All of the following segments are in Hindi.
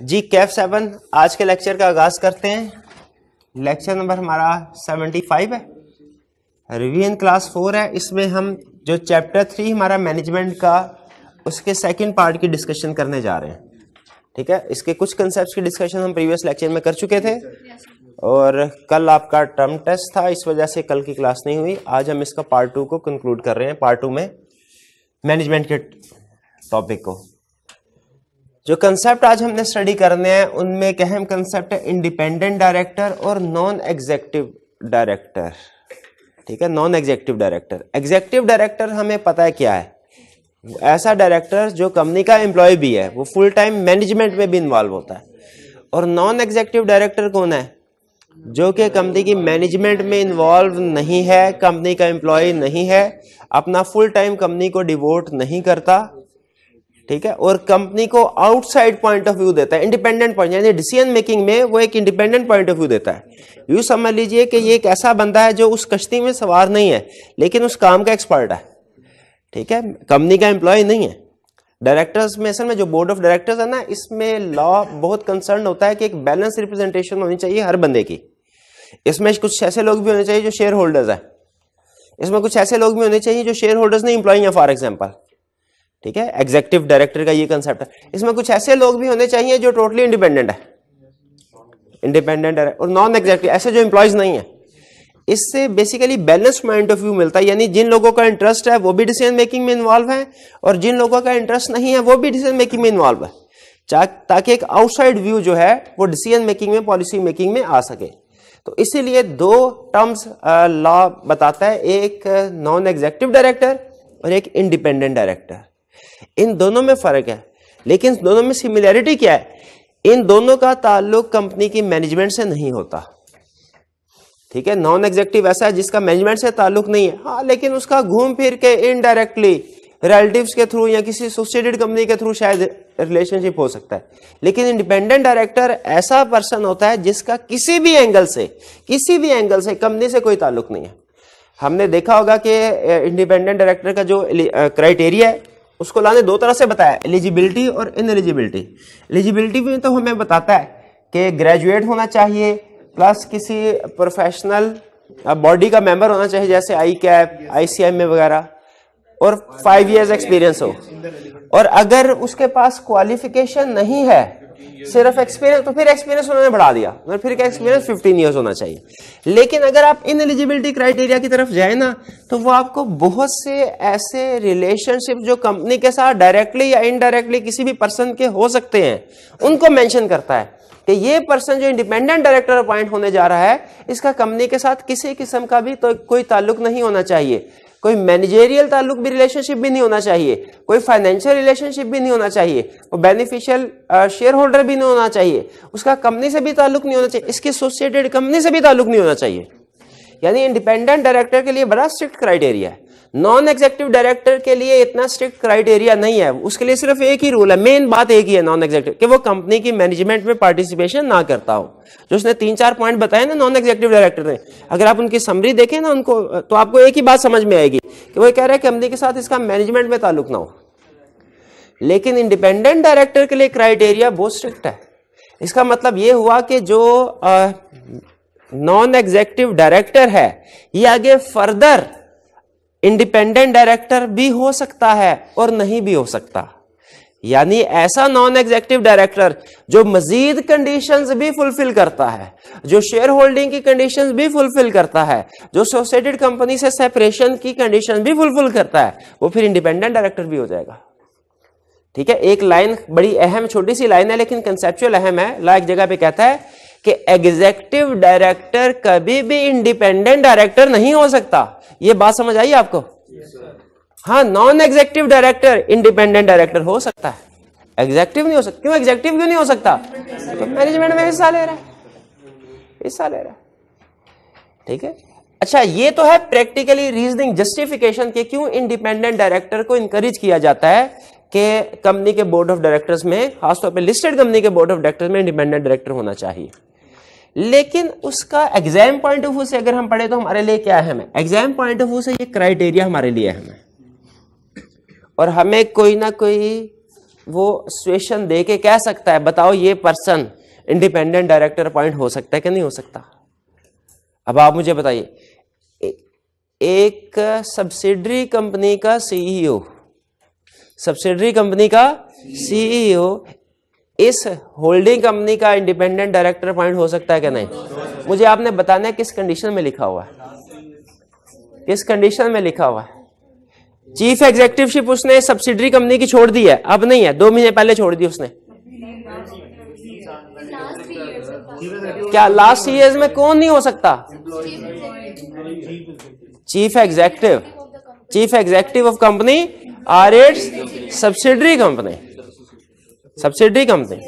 जी कैफ सेवन आज के लेक्चर का आगाज करते हैं लेक्चर नंबर हमारा सेवेंटी फाइव है रिवीजन क्लास फोर है इसमें हम जो चैप्टर थ्री हमारा मैनेजमेंट का उसके सेकंड पार्ट की डिस्कशन करने जा रहे हैं ठीक है इसके कुछ कंसेप्ट की डिस्कशन हम प्रीवियस लेक्चर में कर चुके थे और कल आपका टर्म टेस्ट था इस वजह से कल की क्लास नहीं हुई आज हम इसका पार्ट टू को कंक्लूड कर रहे हैं पार्ट टू में मैनेजमेंट के टॉपिक को जो कंसेप्ट आज हमने स्टडी करने हैं उनमें एक अहम कंसेप्ट है इंडिपेंडेंट डायरेक्टर और नॉन एग्जेक्टिव डायरेक्टर ठीक है non executive director executive director हमें पता है क्या है ऐसा डायरेक्टर जो कंपनी का एम्प्लॉय भी है वो फुल टाइम मैनेजमेंट में भी इन्वॉल्व होता है और नॉन एग्जेक्टिव डायरेक्टर कौन है जो कि कंपनी की मैनेजमेंट में इन्वॉल्व नहीं है कंपनी का एम्प्लॉय नहीं है अपना फुल टाइम कंपनी को डिवोट नहीं करता ठीक है और कंपनी को आउटसाइड पॉइंट ऑफ व्यू देता है इंडिपेंडेंट पॉइंट यानी डिसीजन मेकिंग में वो एक इंडिपेंडेंट पॉइंट ऑफ व्यू देता है यू समझ लीजिए कि ये एक ऐसा बंदा है जो उस कश्ती में सवार नहीं है लेकिन उस काम का एक्सपर्ट है ठीक है कंपनी का एम्प्लॉय नहीं है डायरेक्टर्स में असल में जो बोर्ड ऑफ डायरेक्टर्स है ना इसमें लॉ बहुत कंसर्न होता है कि एक बैलेंस रिप्रेजेंटेशन होनी चाहिए हर बंदे की इसमें कुछ ऐसे लोग भी होने चाहिए जो शेयर होल्डर्स है इसमें कुछ ऐसे लोग भी होने चाहिए जो शेयर होल्डर्स नहीं इंप्लॉई हैं फॉर एग्जाम्पल ठीक है एग्जेक्टिव डायरेक्टर का ये कंसेप्ट है इसमें कुछ ऐसे लोग भी होने चाहिए जो टोटली इंडिपेंडेंट है इंडिपेंडेंट और नॉन एग्जेक्टिव ऐसे जो इंप्लाइज नहीं है इससे basically balanced point of view मिलता है यानी जिन लोगों का इंटरेस्ट है वो भी डिसीजन मेकिंग में इन्वॉल्व है और जिन लोगों का इंटरेस्ट नहीं है वो भी डिसीजन मेकिंग में इन्वॉल्व है ताकि एक आउटसाइड व्यू जो है वो डिसीजन मेकिंग में पॉलिसी मेकिंग में आ सके तो इसीलिए दो टर्म्स लॉ बताता है एक नॉन एग्जेक्टिव डायरेक्टर और एक इंडिपेंडेंट डायरेक्टर इन दोनों में फर्क है लेकिन दोनों में सिमिलैरिटी क्या है इन दोनों का ताल्लुक कंपनी की मैनेजमेंट से नहीं होता ठीक है नॉन एग्जेक्टिव ऐसा है जिसका मैनेजमेंट से ताल्लुक नहीं है हाँ लेकिन उसका घूम फिर के इनडायरेक्टली रिलेटिव के थ्रू या किसी एसोसिएटेड कंपनी के थ्रू शायद रिलेशनशिप हो सकता है लेकिन इंडिपेंडेंट डायरेक्टर ऐसा पर्सन होता है जिसका किसी भी एंगल से किसी भी एंगल से कंपनी से कोई ताल्लुक नहीं है हमने देखा होगा कि इंडिपेंडेंट डायरेक्टर का जो क्राइटेरिया है उसको लाने दो तरह से बताया एलिजिबिलिटी और इन एलिजिबिलिटी एलिजिबिलिटी में तो हमें बताता है कि ग्रेजुएट होना चाहिए प्लस किसी प्रोफेशनल बॉडी का मेंबर होना चाहिए जैसे आई cap I C M A वगैरह और फाइव ईयर्स एक्सपीरियंस हो और अगर उसके पास क्वालिफिकेशन नहीं है सिर्फ एक्सपीरियंस तो फिर एक्सपीरियंस उन्होंने बढ़ा दिया और फिर क्या एक्सपीरियंस 15 इयर्स होना चाहिए लेकिन अगर आप इन एलिजिबिलिटी क्राइटेरिया की तरफ जाए ना तो वो आपको बहुत से ऐसे रिलेशनशिप जो कंपनी के साथ डायरेक्टली या इनडायरेक्टली किसी भी पर्सन के हो सकते हैं उनको मैंशन करता है कि ये पर्सन जो इंडिपेंडेंट डायरेक्टर अपॉइंट होने जा रहा है इसका कंपनी के साथ किसी किस्म का भी तो कोई ताल्लुक नहीं होना चाहिए कोई मैनेजेरियल ताल्लुक भी रिलेशनशिप भी नहीं होना चाहिए कोई फाइनेंशियल रिलेशनशिप भी नहीं होना चाहिए वो बेनिफिशियल शेयर होल्डर भी नहीं होना चाहिए उसका कंपनी से भी ताल्लुक नहीं होना चाहिए इसके एसोसिएटेड कंपनी से भी ताल्लुक नहीं होना चाहिए यानी इंडिपेंडेंट डायरेक्टर के लिए बड़ा स्ट्रिक्ट क्राइटेरिया है नॉन एग्जेक्टिव डायरेक्टर के लिए इतना स्ट्रिक्ट क्राइटेरिया नहीं है उसके लिए सिर्फ एक ही रूल है मेन बात एक ही है नॉन एग्जेक्टिव कि वो कंपनी की मैनेजमेंट में पार्टिसिपेशन ना करता हो जो उसने तीन चार पॉइंट बताए ना नॉन एग्जेक्टिव डायरेक्टर ने अगर आप उनकी समरी देखें ना उनको तो आपको एक ही बात समझ में आएगी कि वो कह रहे हैं कंपनी के साथ इसका मैनेजमेंट में ताल्लुक ना हो लेकिन इंडिपेंडेंट डायरेक्टर के लिए क्राइटेरिया बहुत स्ट्रिक्ट है इसका मतलब ये हुआ कि जो नॉन एग्जेक्टिव डायरेक्टर है ये आगे फर्दर इंडिपेंडेंट डायरेक्टर भी हो सकता है और नहीं भी हो सकता यानी ऐसा नॉन एग्जेक्टिव डायरेक्टर जो मजीद कंडीशंस भी फुलफिल करता है जो शेयर होल्डिंग की कंडीशंस भी फुलफिल करता है जो एसोसिएटेड कंपनी से सेपरेशन की कंडीशन भी फुलफिल करता है वो फिर इंडिपेंडेंट डायरेक्टर भी हो जाएगा ठीक है एक लाइन बड़ी अहम छोटी सी लाइन है लेकिन कंसेप्चुअल अहम है ला एक जगह पे कहता है कि एग्जेक्टिव डायरेक्टर कभी भी इंडिपेंडेंट डायरेक्टर नहीं हो सकता ये बात समझ आई आपको yes, हाँ non executive director independent director हो सकता है एग्जेक्टिव नहीं हो सकता क्यों एग्जेक्टिव क्यों नहीं हो सकता मैनेजमेंट तो में हिस्सा ले रहा है हिस्सा ले रहा है ठीक है अच्छा ये तो है प्रैक्टिकली रीजनिंग जस्टिफिकेशन के क्यों इंडिपेंडेंट डायरेक्टर को इंकरेज किया जाता है कि कंपनी के बोर्ड ऑफ डायरेक्टर्स में खासतौर पर लिस्टेड कंपनी के बोर्ड ऑफ डायरेक्टर्स में इंडिपेंडेंट डायरेक्टर होना चाहिए लेकिन उसका एग्जाम पॉइंट ऑफ व्यू से अगर हम पढ़े तो हमारे लिए क्या है एग्जाम पॉइंट ऑफ व्यू से ये क्राइटेरिया हमारे लिए हमें और हमें कोई ना कोई वो सिचुएशन दे के कह सकता है बताओ ये पर्सन इंडिपेंडेंट डायरेक्टर अपॉइंट हो सकता है कि नहीं हो सकता अब आप मुझे बताइए एक सब्सिडरी कंपनी का सीईओ सब्सिडरी कंपनी का सीईओ इस होल्डिंग कंपनी का इंडिपेंडेंट डायरेक्टर अपॉइंट हो सकता है कि नहीं मुझे आपने बताना है किस कंडीशन में लिखा हुआ है किस कंडीशन में लिखा हुआ है चीफ एग्जीक्यूटिवशिप उसने सब्सिडरी कंपनी की छोड़ दी है अब नहीं है दो महीने पहले छोड़ दी उसने क्या लास्ट ईयर में कौन नहीं हो सकता chief executive chief executive of company or its subsidiary company subsidy company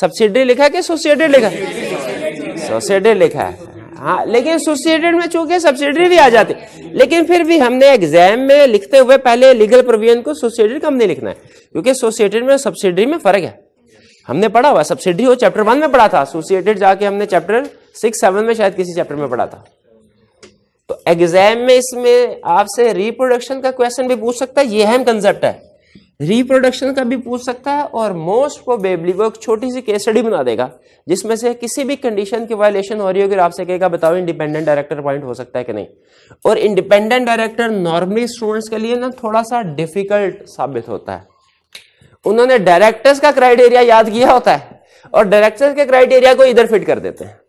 subsidy लिखा है कि सोसिएटेड लिखा है सोसिएटेड लिखा है हाँ लेकिन सोसिएटेड में चूंकि सब्सिडी भी आ जाती लेकिन फिर भी हमने एग्जाम में लिखते हुए पहले लीगल प्रोविजन को सोसिएटेड कंपनी लिखना है क्योंकि सोसिएटेड में सब्सिडी में फर्क है हमने पढ़ा हुआ सब्सिडी हो चैप्टर वन में पढ़ा था सोसिएटेड जाके हमने चैप्टर सिक्स सेवन में शायद किसी चैप्टर में पढ़ा था तो एग्जाम में इसमें आपसे रिप्रोडक्शन का क्वेश्चन भी पूछ सकता है ये अहम कंसेप्ट है रिप्रोडक्शन का भी पूछ सकता है और मोस्ट प्रोबेबली वो एक छोटी सी केसडी बना देगा जिसमें से किसी भी कंडीशन की वायलेशन हो रही होगी आपसे कहेगा बताओ इंडिपेंडेंट डायरेक्टर पॉइंट हो सकता है कि नहीं और इंडिपेंडेंट डायरेक्टर नॉर्मली स्टूडेंट्स के लिए ना थोड़ा सा डिफिकल्ट साबित होता है उन्होंने डायरेक्टर्स का क्राइटेरिया याद किया होता है और डायरेक्टर्स के क्राइटेरिया को इधर फिट कर देते हैं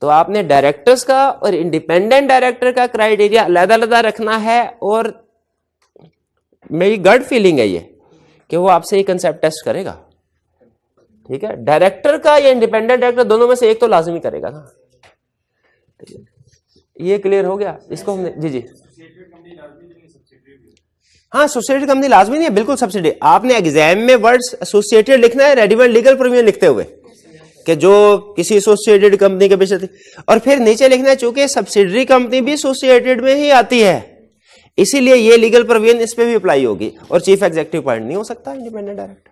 तो आपने डायरेक्टर्स का और इंडिपेंडेंट डायरेक्टर का क्राइटेरिया अलग अलग रखना है और मेरी गड फीलिंग है ये कि वो आपसे ये कंसेप्ट टेस्ट करेगा ठीक है डायरेक्टर का या इंडिपेंडेंट डायरेक्टर दोनों में से एक तो लाजमी करेगा ना ये क्लियर हो गया इसको हमने जी जी हाँ सोसाइटी कंपनी लाजमी नहीं है बिल्कुल सब्सिडी आपने एग्जाम में वर्ड्स एसोसिएटेड लिखना है रेडीमेड लीगल प्रोविजन लिखते हुए कि जो किसी एसोसिएटेड कंपनी के पीछे और फिर नीचे लिखना है चूंकि सब्सिडरी कंपनी भी एसोसिएटेड में ही आती है इसीलिए ये लीगल प्रोविजन इस पर भी अप्लाई होगी और चीफ एग्जीक्यूटिव पॉइंट नहीं हो सकता इंडिपेंडेंट डायरेक्टर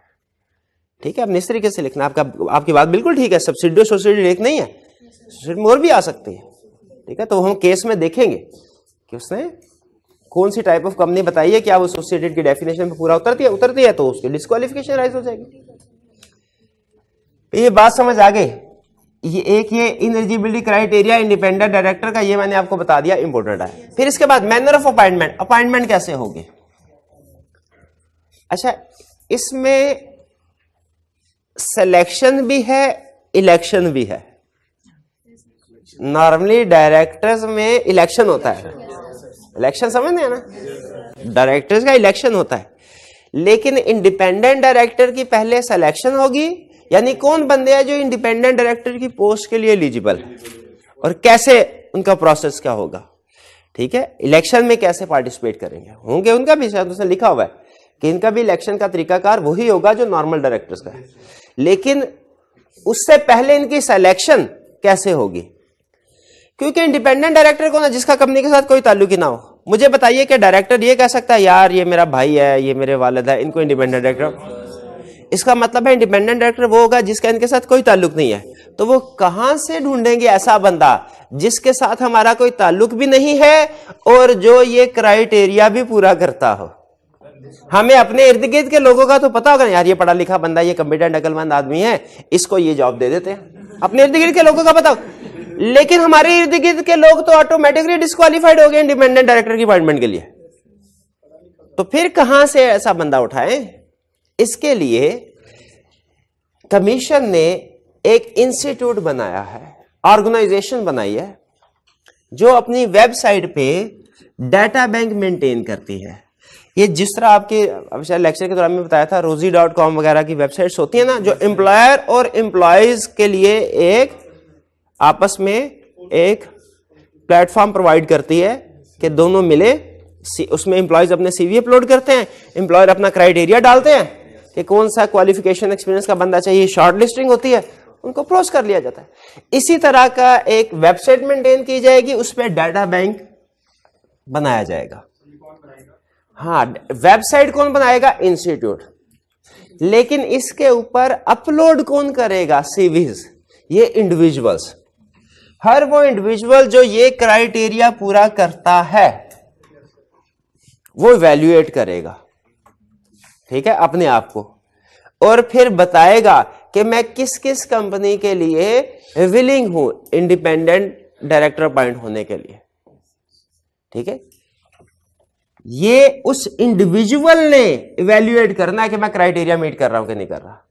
ठीक है आपने इस तरीके से लिखना आपका आपकी बात बिल्कुल ठीक है सब्सिडी सोसिडी एक नहीं है सब्सिडी और भी आ सकती है ठीक है तो हम केस में देखेंगे कि उसने कौन सी टाइप ऑफ कंपनी बताई है क्या वो एसोसिएटेड की डेफिनेशन में पूरा उतरती है उतरती है तो उसकी डिस्कालिफिकेशन राइज हो जाएगी ये बात समझ आ गई ये एक ये इनएलिजिबिलिटी क्राइटेरिया इंडिपेंडेंट डायरेक्टर का ये मैंने आपको बता दिया इंपोर्टेंट है फिर इसके बाद मैनर ऑफ अपॉइंटमेंट अपॉइंटमेंट कैसे होगी अच्छा इसमें सिलेक्शन भी है इलेक्शन भी है नॉर्मली डायरेक्टर्स में इलेक्शन होता है इलेक्शन समझ हैं ना डायरेक्टर्स का इलेक्शन होता है लेकिन इंडिपेंडेंट डायरेक्टर की पहले सिलेक्शन होगी यानी कौन बंदे हैं जो इंडिपेंडेंट डायरेक्टर की पोस्ट के लिए एलिजिबल है और कैसे उनका प्रोसेस क्या होगा ठीक है इलेक्शन में कैसे पार्टिसिपेट करेंगे होंगे उनका भी शायद उसने लिखा हुआ है कि इनका भी इलेक्शन का तरीकाकार वही होगा जो नॉर्मल डायरेक्टर्स का है लेकिन उससे पहले इनकी सिलेक्शन कैसे होगी क्योंकि इंडिपेंडेंट डायरेक्टर कौन है जिसका कंपनी के साथ कोई ताल्लुक ही ना हो मुझे बताइए कि डायरेक्टर ये कह सकता है यार ये मेरा भाई है ये मेरे वालद है इनको इंडिपेंडेंट डायरेक्टर इसका मतलब है इंडिपेंडेंट डायरेक्टर वो होगा जिसका इनके साथ कोई ताल्लुक नहीं है तो वो कहां से ढूंढेंगे ऐसा बंदा जिसके साथ हमारा कोई ताल्लुक भी नहीं है और जो ये क्राइटेरिया भी पूरा करता हो हमें अपने इर्द गिर्द के लोगों का तो पता होगा यार ये पढ़ा लिखा बंदा ये कम्पिटेंट अकलमंद आदमी है इसको ये जॉब दे देते हैं अपने इर्द गिर्द के लोगों का पता लेकिन हमारे इर्द गिर्द के लोग तो ऑटोमेटिकली डिस्कालीफाइड हो गए इंडिपेंडेंट डायरेक्टर की अपॉइंटमेंट के लिए तो फिर कहां से ऐसा बंदा उठाएं इसके लिए कमीशन ने एक इंस्टीट्यूट बनाया है ऑर्गेनाइजेशन बनाई है जो अपनी वेबसाइट पे डाटा बैंक मेंटेन करती है ये जिस तरह आपके अब शायद लेक्चर के दौरान में बताया था रोजी डॉट कॉम वगैरह की वेबसाइट्स होती है ना जो एम्प्लॉयर और एम्प्लॉयज के लिए एक आपस में एक प्लेटफॉर्म प्रोवाइड करती है कि दोनों मिले उसमें एम्प्लॉयज अपने सीवी अपलोड करते हैं एम्प्लॉयर अपना क्राइटेरिया डालते हैं कि कौन सा क्वालिफिकेशन एक्सपीरियंस का बंदा चाहिए शॉर्ट लिस्टिंग होती है उनको प्रोस कर लिया जाता है इसी तरह का एक वेबसाइट मेंटेन की जाएगी उस पर डाटा बैंक बनाया जाएगा हाँ वेबसाइट कौन बनाएगा इंस्टीट्यूट लेकिन इसके ऊपर अपलोड कौन करेगा सीवीज ये इंडिविजुअल्स हर वो इंडिविजुअल जो ये क्राइटेरिया पूरा करता है वो वैल्यूएट करेगा ठीक है अपने आप को और फिर बताएगा कि मैं किस किस कंपनी के लिए विलिंग हूं इंडिपेंडेंट डायरेक्टर अपॉइंट होने के लिए ठीक है ये उस इंडिविजुअल ने इवेल्युएट करना है कि मैं क्राइटेरिया मीट कर रहा हूं कि नहीं कर रहा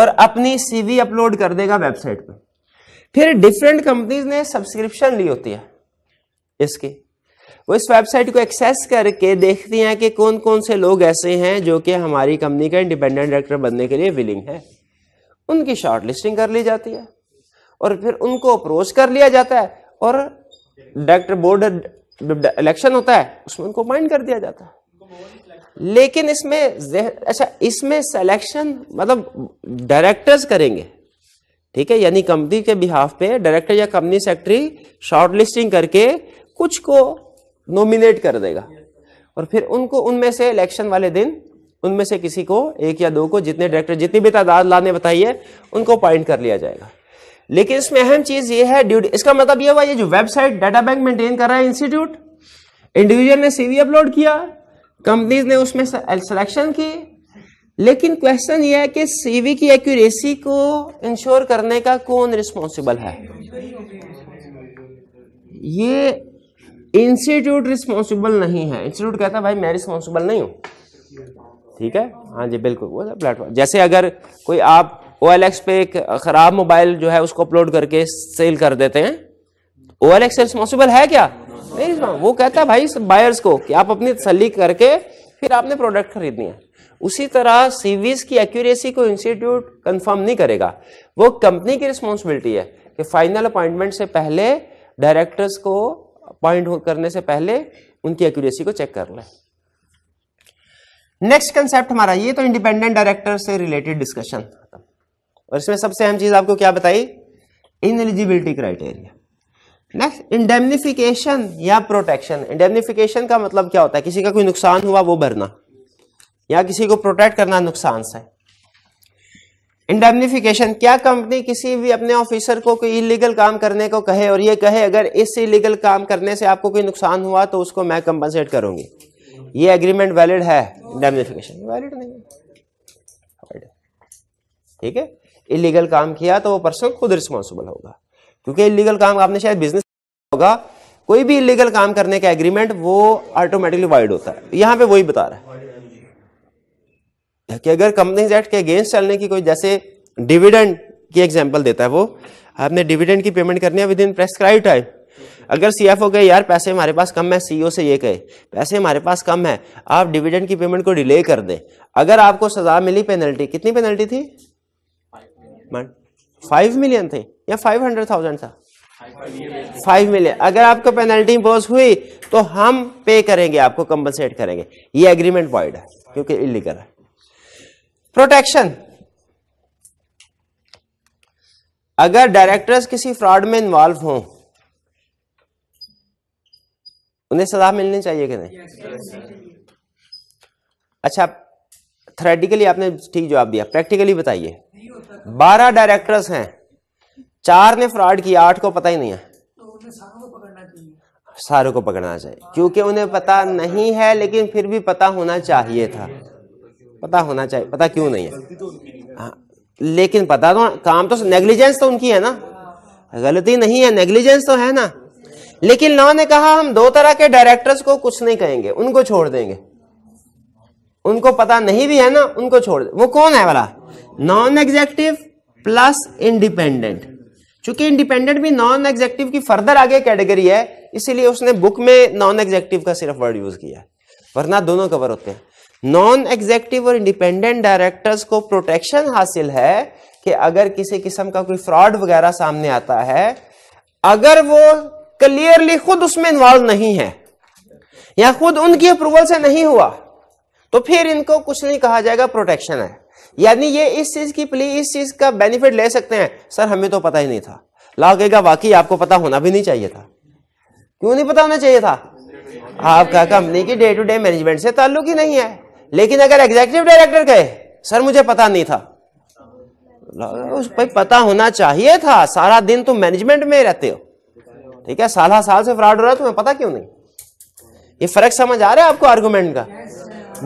और अपनी सीवी अपलोड कर देगा वेबसाइट पे फिर डिफरेंट कंपनीज ने सब्सक्रिप्शन ली होती है इसकी इस वेबसाइट को एक्सेस करके देखती हैं कि कौन कौन से लोग ऐसे हैं जो कि हमारी कंपनी का इंडिपेंडेंट डायरेक्टर बनने के लिए विलिंग है उनकी शॉर्ट लिस्टिंग कर ली जाती है और फिर उनको अप्रोच कर लिया जाता है और डायरेक्टर बोर्ड इलेक्शन होता है उसमें उनको अपॉइंट कर दिया जाता है लेकिन इसमें अच्छा इसमें सेलेक्शन मतलब डायरेक्टर्स करेंगे ठीक है यानी कंपनी के बिहाफ पे डायरेक्टर या कंपनी सेक्रेटरी शॉर्ट लिस्टिंग करके कुछ को नॉमिनेट कर देगा और फिर उनको उनमें से इलेक्शन वाले दिन उनमें से किसी को एक या दो को जितने डायरेक्टर जितनी भी तादाद लाने बताई है उनको अपॉइंट कर लिया जाएगा लेकिन इसमें अहम चीज ये है ड्यूटी इसका मतलब ये हुआ ये जो वेबसाइट डाटा बैंक मेंटेन कर रहा है इंस्टीट्यूट इंडिविजुअल ने सीवी अपलोड किया कंपनीज ने उसमें सिलेक्शन की लेकिन क्वेश्चन यह है कि सीवी की एक्यूरेसी को इंश्योर करने का कौन रिस्पॉन्सिबल है ये इंस्टीट्यूट रिस्पॉन्सिबल नहीं है इंस्टीट्यूट कहता भाई मैं रिस्पॉन्सिबल नहीं हूँ ठीक है हाँ जी बिल्कुल वो प्लेटफॉर्म जैसे अगर कोई आप ओ एल एक्स पे एक ख़राब मोबाइल जो है उसको अपलोड करके सेल कर देते हैं ओ एल एक्स रिस्पॉन्सिबल है क्या नहीं वो कहता है भाई बायर्स को कि आप अपनी तसली करके फिर आपने प्रोडक्ट खरीदनी है उसी तरह सीवीज की एक्यूरेसी को इंस्टीट्यूट कंफर्म नहीं करेगा वो कंपनी की रिस्पॉन्सिबिलिटी है कि फाइनल अपॉइंटमेंट से पहले डायरेक्टर्स को पॉइंट करने से पहले उनकी एक्यूरेसी को चेक कर लें नेक्स्ट कंसेप्ट हमारा ये तो इंडिपेंडेंट डायरेक्टर से रिलेटेड डिस्कशन और इसमें सबसे अहम चीज आपको क्या बताई इन एलिजिबिलिटी क्राइटेरिया नेक्स्ट इंडेमनिफिकेशन या प्रोटेक्शन इंडेमनिफिकेशन का मतलब क्या होता है किसी का कोई नुकसान हुआ वो भरना या किसी को प्रोटेक्ट करना नुकसान से इंडेमनीफिकेशन क्या कंपनी किसी भी अपने ऑफिसर को कोई इलीगल काम करने को कहे और ये कहे अगर इस इलीगल काम करने से आपको कोई नुकसान हुआ तो उसको मैं कंपनसेट करूंगी ये एग्रीमेंट वैलिड है इंडेमनीफिकेशन वैलिड नहीं है ठीक है इलीगल काम किया तो वो पर्सन खुद रिस्पॉन्सिबल होगा क्योंकि इलीगल काम आपने शायद बिजनेस होगा कोई भी इलीगल काम करने का एग्रीमेंट वो ऑटोमेटिकली वाइड होता है यहाँ पे वही बता रहा है कि अगर कंपनीज एक्ट के अगेंस्ट चलने की कोई जैसे डिविडेंड की एग्जाम्पल देता है वो आपने डिविडेंड की पेमेंट करनी है विद इन प्रेस्क्राइब टाइम अगर सी एफ ओ कहे यार पैसे हमारे पास कम है सीईओ e से ये कहे पैसे हमारे पास कम है आप डिविडेंड की पेमेंट को डिले कर दें अगर आपको सजा मिली पेनल्टी कितनी पेनल्टी थी फाइव मिलियन थे या फाइव हंड्रेड थाउजेंड था फाइव मिलियन अगर आपको पेनल्टी इम्पोज हुई तो हम पे करेंगे आपको कंपनसेट करेंगे ये एग्रीमेंट वॉइड है क्योंकि इलीगल है प्रोटेक्शन अगर डायरेक्टर्स किसी फ्रॉड में इन्वॉल्व हों उन्हें सजा मिलनी चाहिए कि नहीं अच्छा थ्रेटिकली आपने ठीक जवाब दिया प्रैक्टिकली बताइए तो- बारह डायरेक्टर्स हैं चार ने फ्रॉड किया आठ को पता ही नहीं है तो सारों को पकड़ना चाहिए क्योंकि उन्हें पता नहीं है लेकिन फिर भी पता होना चाहिए था पता होना चाहिए पता क्यों नहीं है हाँ, लेकिन पता तो काम तो नेग्लिजेंस तो उनकी है ना गलती नहीं है नेग्लिजेंस तो है ना लेकिन लॉ ने कहा हम दो तरह के डायरेक्टर्स को कुछ नहीं कहेंगे उनको छोड़ देंगे उनको पता नहीं भी है ना उनको छोड़ दे वो कौन है वाला नॉन एग्जेक्टिव प्लस इंडिपेंडेंट चूंकि इंडिपेंडेंट भी नॉन एग्जेक्टिव की फर्दर आगे कैटेगरी है इसीलिए उसने बुक में नॉन एग्जेक्टिव का सिर्फ वर्ड यूज किया वरना दोनों कवर होते हैं नॉन एग्जेक्टिव और इंडिपेंडेंट डायरेक्टर्स को प्रोटेक्शन हासिल है कि अगर किसी किस्म का कोई फ्रॉड वगैरह सामने आता है अगर वो क्लियरली खुद उसमें इन्वॉल्व नहीं है या खुद उनकी अप्रूवल से नहीं हुआ तो फिर इनको कुछ नहीं कहा जाएगा प्रोटेक्शन है यानी ये इस चीज की प्ली इस चीज का बेनिफिट ले सकते हैं सर हमें तो पता ही नहीं था ला कहेगा वाकई आपको पता होना भी नहीं चाहिए था क्यों नहीं पता होना चाहिए था आपका कंपनी की डे टू डे मैनेजमेंट से ताल्लुक ही नहीं है लेकिन अगर एग्जीक्यूटिव डायरेक्टर कहे सर मुझे पता नहीं था उस पर पता होना चाहिए था सारा दिन तुम मैनेजमेंट में रहते हो ठीक है साल साल से फ्रॉड हो रहा है तुम्हें पता क्यों नहीं ये फर्क समझ आ रहा है आपको आर्गूमेंट का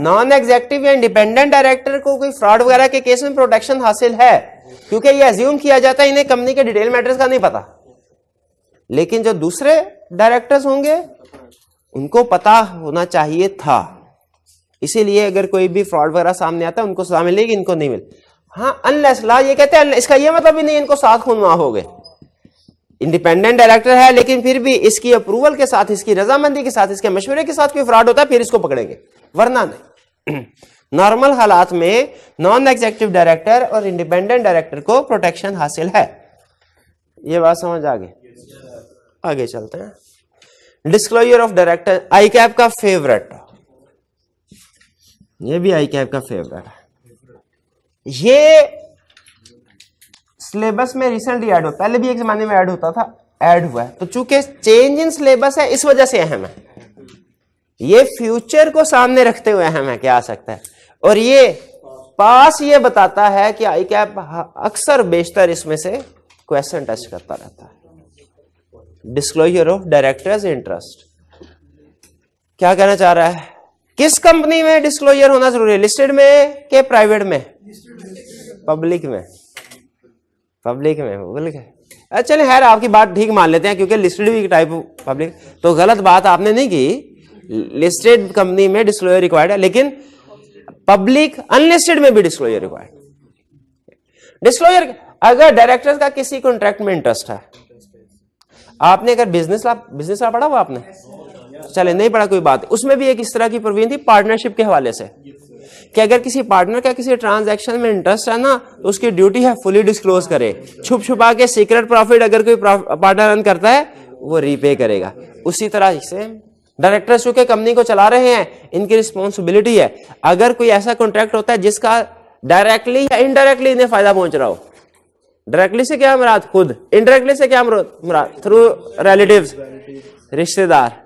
नॉन एग्जेक्टिव या इंडिपेंडेंट डायरेक्टर को कोई फ्रॉड वगैरह के केस में प्रोटेक्शन हासिल है क्योंकि ये एज्यूम किया जाता है इन्हें कंपनी के डिटेल मैटर्स का नहीं पता लेकिन जो दूसरे डायरेक्टर्स होंगे उनको पता होना चाहिए था इसीलिए अगर कोई भी फ्रॉड वगैरह सामने आता है उनको सजा मिलेगी इनको नहीं मिल हाँ अनलेस ला ये कहते हैं इसका ये मतलब ही नहीं इनको सात खून माफ हो गए इंडिपेंडेंट डायरेक्टर है लेकिन फिर भी इसकी अप्रूवल के साथ इसकी रजामंदी के साथ इसके मशवरे के साथ कोई फ्रॉड होता है फिर इसको पकड़ेंगे वरना नहीं नॉर्मल हालात में नॉन एग्जेक्टिव डायरेक्टर और इंडिपेंडेंट डायरेक्टर को प्रोटेक्शन हासिल है ये बात समझ आगे आगे चलते हैं disclosure of director ICAP का फेवरेट ये भी आई कैप का फेवरेट है ये सिलेबस में रिसेंटली ऐड हुआ पहले भी एक जमाने में ऐड होता था ऐड हुआ है तो चूंकि चेंज इन सिलेबस है इस वजह से अहम है ये फ्यूचर को सामने रखते हुए अहम है क्या आ सकता है और ये पास ये बताता है कि आई कैप अक्सर बेशतर इसमें से क्वेश्चन टच करता रहता है डिस्क्लोजर ऑफ डायरेक्टर्स इंटरेस्ट क्या कहना चाह रहा है किस कंपनी में डिस्क्लोजर होना जरूरी है लिस्टेड में के प्राइवेट में पब्लिक में पब्लिक में पब्लिक है चलिए खैर आपकी बात ठीक मान लेते हैं क्योंकि लिस्टेड भी टाइप पब्लिक तो गलत बात आपने नहीं की लिस्टेड कंपनी में डिस्क्लोजर रिक्वायर्ड है लेकिन पब्लिक अनलिस्टेड में भी डिस्क्लोजर रिक्वायर्ड डिस्क्लोजर अगर डायरेक्टर का किसी कॉन्ट्रैक्ट में इंटरेस्ट है आपने अगर बिजनेस ला, बिजनेस ला पढ़ा हुआ आपने चले नहीं पड़ा कोई बात उसमें भी एक इस तरह की प्रवीण थी पार्टनरशिप के हवाले से कि अगर किसी पार्टनर का किसी ट्रांजैक्शन में इंटरेस्ट है ना तो उसकी ड्यूटी है फुली डिस्क्लोज करे छुप छुपा के सीक्रेट प्रॉफिट अगर कोई पार्टनर अर्न करता है वो रीपे करेगा उसी तरह से डायरेक्टर्स चूंकि कंपनी को चला रहे हैं इनकी रिस्पॉन्सिबिलिटी है अगर कोई ऐसा कॉन्ट्रैक्ट होता है जिसका डायरेक्टली या इनडायरेक्टली इन्हें फायदा पहुंच रहा हो डायरेक्टली से क्या मुराद खुद इनडायरेक्टली से क्या मुराद थ्रू रिलेटिव्स रिश्तेदार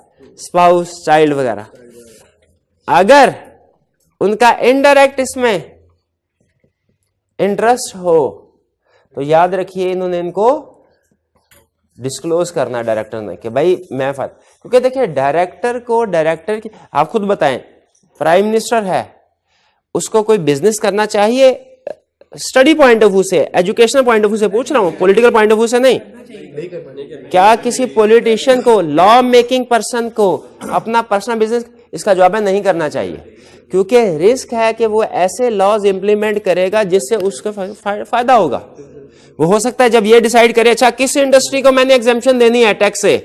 स्पाउस चाइल्ड वगैरह अगर उनका इनडायरेक्ट इसमें इंटरेस्ट हो तो याद रखिए इन्होंने इनको डिस्क्लोज करना डायरेक्टर ने कि भाई मैं फर क्योंकि देखिए डायरेक्टर को डायरेक्टर की आप खुद बताएं प्राइम मिनिस्टर है उसको कोई बिजनेस करना चाहिए स्टडी पॉइंट ऑफ व्यू से एजुकेशनल पॉइंट ऑफ व्यू से पूछ रहा हूँ पॉलिटिकल पॉइंट ऑफ व्यू से नहीं क्या किसी पॉलिटिशियन को लॉ मेकिंग पर्सन को अपना पर्सनल बिजनेस इसका जवाब है नहीं करना चाहिए क्योंकि रिस्क है कि वो ऐसे लॉज इंप्लीमेंट करेगा जिससे उसका फायदा होगा वो हो सकता है जब ये डिसाइड करे अच्छा किस इंडस्ट्री को मैंने एग्जामेशन देनी है टैक्स से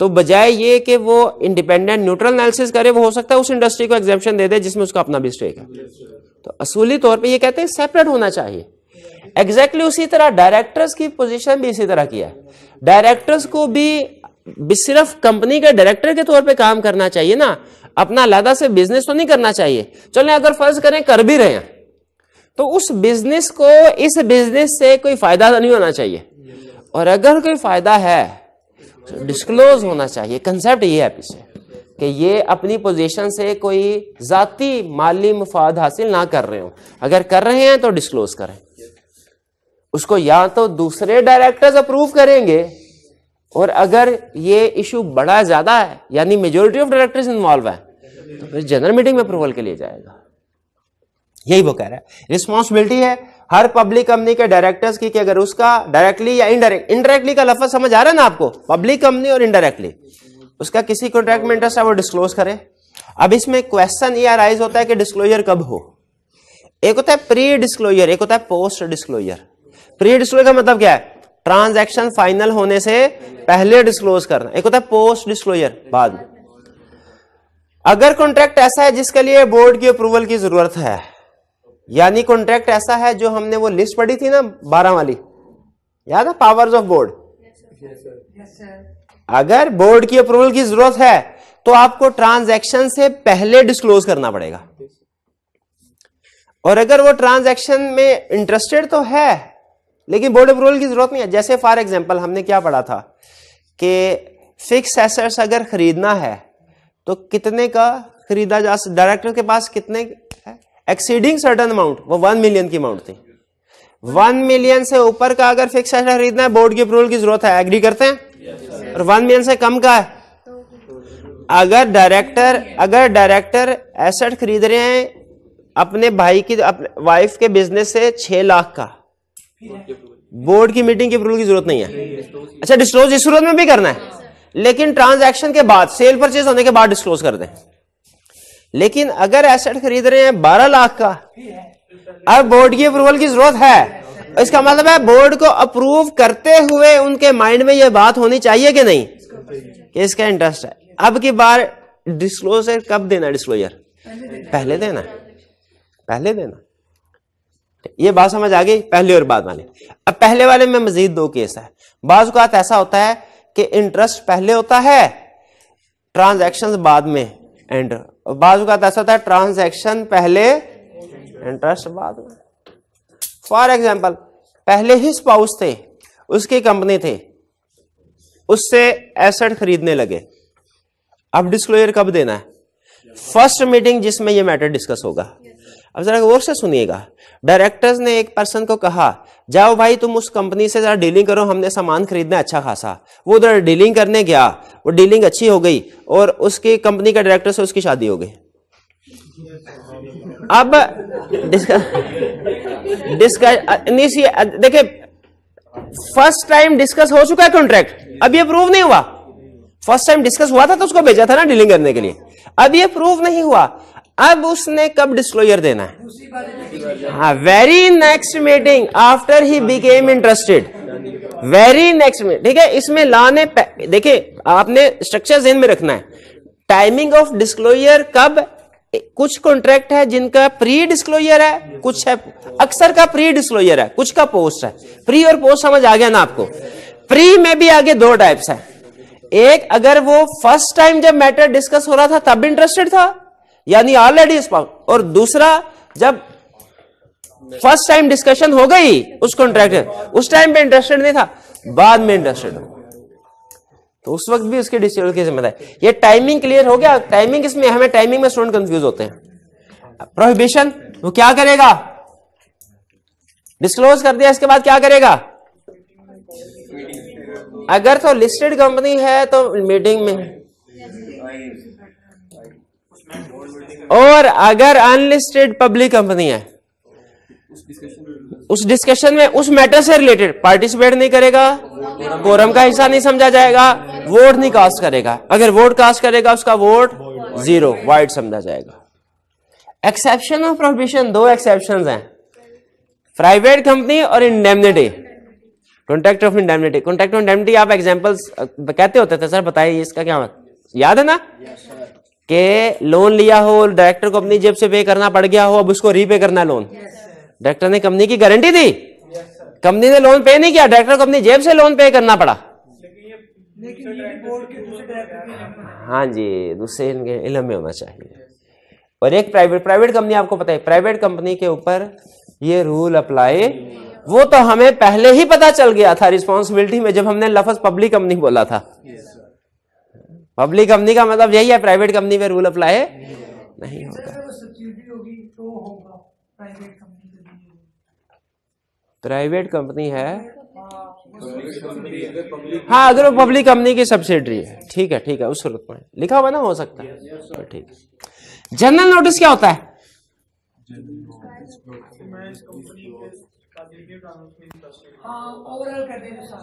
तो बजाय ये कि वो इंडिपेंडेंट न्यूट्रल एनालिसिस करे वो हो सकता है उस इंडस्ट्री को एग्जामेशन दे दे जिसमें उसका अपना मिस्टेक है तो असूली तौर पे ये कहते हैं सेपरेट होना चाहिए एग्जैक्टली exactly उसी तरह डायरेक्टर्स की पोजीशन भी इसी तरह किया है डायरेक्टर्स को भी सिर्फ कंपनी के डायरेक्टर के तौर पे काम करना चाहिए ना अपना लादा से बिजनेस तो नहीं करना चाहिए चलें अगर फर्ज करें कर भी रहे हैं तो उस बिजनेस को इस बिजनेस से कोई फायदा तो नहीं होना चाहिए और अगर कोई फायदा है तो डिस्क्लोज होना चाहिए कंसेप्ट ये है पीछे कि ये अपनी पोजीशन से कोई ज़ाती माली मफाद हासिल ना कर रहे हो अगर कर रहे हैं तो डिस्क्लोज करें उसको या तो दूसरे डायरेक्टर्स अप्रूव करेंगे और अगर ये इशू बड़ा ज़्यादा है यानी मेजोरिटी ऑफ डायरेक्टर्स इन्वॉल्व है तो फिर जनरल मीटिंग में अप्रूवल के लिए जाएगा यही वो कह रहा है रिस्पॉन्सिबिलिटी है हर पब्लिक कंपनी के डायरेक्टर्स की कि अगर उसका डायरेक्टली या इनडायरेक्ट इनडायरेक्टली का लफज समझ आ रहा है ना आपको पब्लिक कंपनी और इनडायरेक्टली उसका किसी कॉन्ट्रैक्ट में इंटरेस्ट है वो डिस्क्लोज करे अब इसमें क्वेश्चन ये अराइज होता है कि डिस्क्लोजर कब हो एक होता है प्री डिस्क्लोजर एक होता है पोस्ट डिस्क्लोजर प्री डिस्क्लोजर का मतलब क्या है ट्रांजैक्शन फाइनल होने से पहले डिस्क्लोज करना एक होता है पोस्ट डिस्क्लोजर बाद में अगर कॉन्ट्रैक्ट ऐसा है जिसके लिए बोर्ड की अप्रूवल की जरूरत है यानी कॉन्ट्रैक्ट ऐसा है जो हमने वो लिस्ट पढ़ी थी ना बारह वाली याद है पावर्स ऑफ बोर्ड अगर बोर्ड की अप्रूवल की जरूरत है तो आपको ट्रांजैक्शन से पहले डिस्क्लोज करना पड़ेगा और अगर वो ट्रांजैक्शन में इंटरेस्टेड तो है लेकिन बोर्ड अप्रूवल की जरूरत नहीं है जैसे फॉर एग्जांपल हमने क्या पढ़ा था कि फिक्स एसेट्स अगर खरीदना है तो कितने का खरीदा जा डायरेक्टर के पास कितने एक्सीडिंग सर्टन अमाउंट वो वन मिलियन की अमाउंट थी वन मिलियन से ऊपर का अगर फिक्स एसेट खरीदना है बोर्ड की अप्रूवल की जरूरत है एग्री करते हैं और वन मिलियन से कम का है अगर डायरेक्टर अगर डायरेक्टर एसेट खरीद रहे हैं अपने भाई की अपने वाइफ के बिजनेस से छह लाख का बोर्ड की मीटिंग की अप्रूवल की जरूरत नहीं है अच्छा डिस्क्लोज इस सूरत में भी करना है लेकिन ट्रांजैक्शन के बाद सेल परचेज होने के बाद डिस्क्लोज कर दें लेकिन अगर एसेट खरीद रहे हैं बारह लाख का अब बोर्ड की अप्रूवल की जरूरत है इसका मतलब है बोर्ड को अप्रूव करते हुए उनके माइंड में यह बात होनी चाहिए कि नहीं कि इसका इंटरेस्ट है अब की बार डिस्क्लोजर कब देना डिस्क्लोजर पहले देना पहले देना ये बात समझ आ गई पहले और बाद वाले अब पहले वाले में मजीद दो केस है का ऐसा होता है कि इंटरेस्ट पहले होता है ट्रांजैक्शंस बाद में एंड का ऐसा होता है ट्रांजैक्शन पहले इंटरेस्ट बाद में फॉर एग्जाम्पल पहले ही स्पाउस थे उसकी कंपनी थे उससे एसेट खरीदने लगे अब डिस्क्लोजर कब देना है फर्स्ट मीटिंग जिसमें ये मैटर डिस्कस होगा अब जरा गौर से सुनिएगा डायरेक्टर्स ने एक पर्सन को कहा जाओ भाई तुम उस कंपनी से जरा डीलिंग करो हमने सामान खरीदना अच्छा खासा वो उधर डीलिंग करने गया वो डीलिंग अच्छी हो गई और उसकी कंपनी का डायरेक्टर से उसकी शादी हो गई अब डिस्कस डिस्कस देखिए फर्स्ट टाइम डिस्कस हो चुका है कॉन्ट्रैक्ट अब ये प्रूव नहीं हुआ फर्स्ट टाइम डिस्कस हुआ था तो उसको भेजा था ना डीलिंग करने के लिए अब ये प्रूव नहीं हुआ अब उसने कब डिस्क्लोजर देना है हाँ very next meeting after he became interested very next meeting ठीक है इसमें लाने देखिए आपने स्ट्रक्चर जेन में रखना है टाइमिंग ऑफ डिस्क्लोजर कब कुछ कॉन्ट्रैक्ट है जिनका प्री डिस्क्लोजर है कुछ है अक्सर का प्री डिस्क्लोजर है कुछ का पोस्ट है प्री और पोस्ट समझ आ गया ना आपको प्री में भी आगे दो टाइप्स है एक अगर वो फर्स्ट टाइम जब मैटर डिस्कस हो रहा था तब इंटरेस्टेड था यानी ऑलरेडी और दूसरा जब फर्स्ट टाइम डिस्कशन हो गई उस कॉन्ट्रैक्ट उस टाइम पे इंटरेस्टेड नहीं था बाद में इंटरेस्टेड हो तो उस वक्त भी उसके डिस्ट्रीब्यूट की जिम्मेदारी ये टाइमिंग क्लियर हो गया टाइमिंग इसमें हमें टाइमिंग में स्टूडेंट कंफ्यूज होते हैं प्रोहिबिशन वो क्या करेगा डिस्क्लोज कर दिया इसके बाद क्या करेगा अगर तो लिस्टेड कंपनी है तो मीटिंग में और अगर अनलिस्टेड पब्लिक कंपनी है उस डिस्कशन में उस मैटर से रिलेटेड पार्टिसिपेट नहीं करेगा कोरम का हिस्सा नहीं समझा जाएगा वोट नहीं कास्ट करेगा अगर वोट कास्ट करेगा उसका वोट जीरो वाइड समझा जाएगा एक्सेप्शन ऑफ प्रोहिबिशन दो एक्सेप्शन हैं प्राइवेट कंपनी और indemnity contract of indemnity contract of indemnity आप एग्जांपल्स कहते होते थे सर बताइए इसका क्या मत याद है ना yes, कि लोन लिया हो डायरेक्टर को अपनी जेब से पे करना पड़ गया हो अब उसको रीपे करना है लोन yes, डायरेक्टर ने कंपनी की गारंटी दी कंपनी ने लोन पे नहीं किया डायरेक्टर को अपनी जेब से लोन पे करना पड़ा हाँ जी दूसरे इनके इलम में होना चाहिए और एक प्राइवेट प्राइवेट कंपनी आपको पता है प्राइवेट कंपनी के ऊपर ये रूल अप्लाई वो तो हमें पहले ही पता चल गया था रिस्पॉन्सिबिलिटी में जब हमने लफज पब्लिक कंपनी बोला था पब्लिक कंपनी का मतलब यही है प्राइवेट कंपनी में रूल अप्लाई नहीं तो होगा प्राइवेट कंपनी है हाँ, हाँ अगर वो पब्लिक कंपनी की सब्सिडरी है ठीक है ठीक है उस सूरत में लिखा हुआ ना हो सकता है ठीक है जनरल नोटिस क्या होता है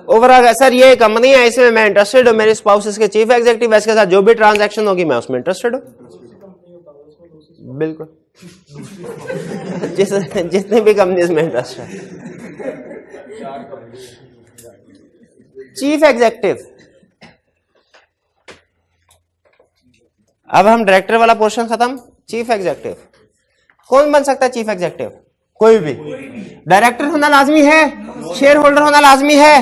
ओवरऑल तो हाँ, सर ये कंपनी है इसमें मैं इंटरेस्टेड हूँ मेरे स्पाउस के चीफ एग्जीक्यूटिव इसके साथ जो भी ट्रांजैक्शन होगी मैं उसमें इंटरेस्टेड हूँ बिल्कुल जिस जितनी भी कंपनी इसमें इंटरेस्ट है चीफ एग्जेक्टिव अब हम डायरेक्टर वाला पोर्शन खत्म चीफ एग्जेक्टिव कौन बन सकता है चीफ एग्जेक्टिव कोई भी डायरेक्टर होना लाजमी है शेयर होल्डर होना लाजमी है